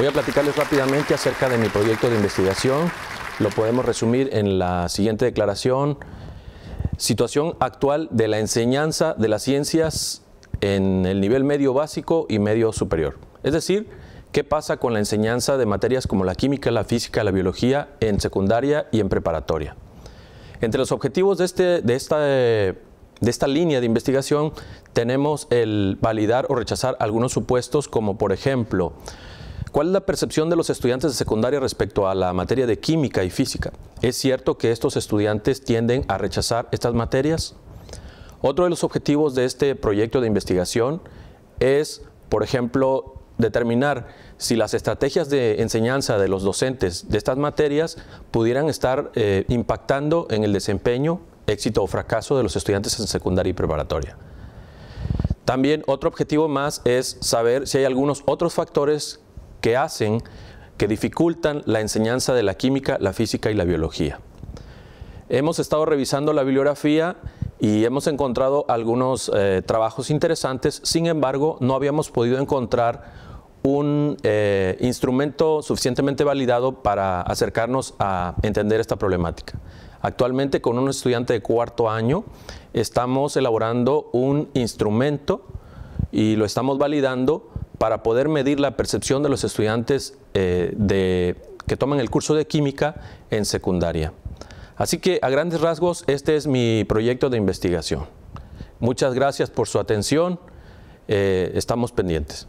Voy a platicarles rápidamente acerca de mi proyecto de investigación. Lo podemos resumir en la siguiente declaración. Situación actual de la enseñanza de las ciencias en el nivel medio básico y medio superior. Es decir, ¿Qué pasa con la enseñanza de materias como la química, la física, la biología en secundaria y en preparatoria? Entre los objetivos de, este, de, esta, de esta línea de investigación tenemos el validar o rechazar algunos supuestos como por ejemplo ¿Cuál es la percepción de los estudiantes de secundaria respecto a la materia de química y física? ¿Es cierto que estos estudiantes tienden a rechazar estas materias? Otro de los objetivos de este proyecto de investigación es, por ejemplo, determinar si las estrategias de enseñanza de los docentes de estas materias pudieran estar eh, impactando en el desempeño, éxito o fracaso de los estudiantes en secundaria y preparatoria. También otro objetivo más es saber si hay algunos otros factores que hacen que dificultan la enseñanza de la química, la física y la biología. Hemos estado revisando la bibliografía y hemos encontrado algunos eh, trabajos interesantes, sin embargo no habíamos podido encontrar un eh, instrumento suficientemente validado para acercarnos a entender esta problemática. Actualmente con un estudiante de cuarto año estamos elaborando un instrumento y lo estamos validando para poder medir la percepción de los estudiantes eh, que toman el curso de química en secundaria. Así que a grandes rasgos este es mi proyecto de investigación. Muchas gracias por su atención, eh, estamos pendientes.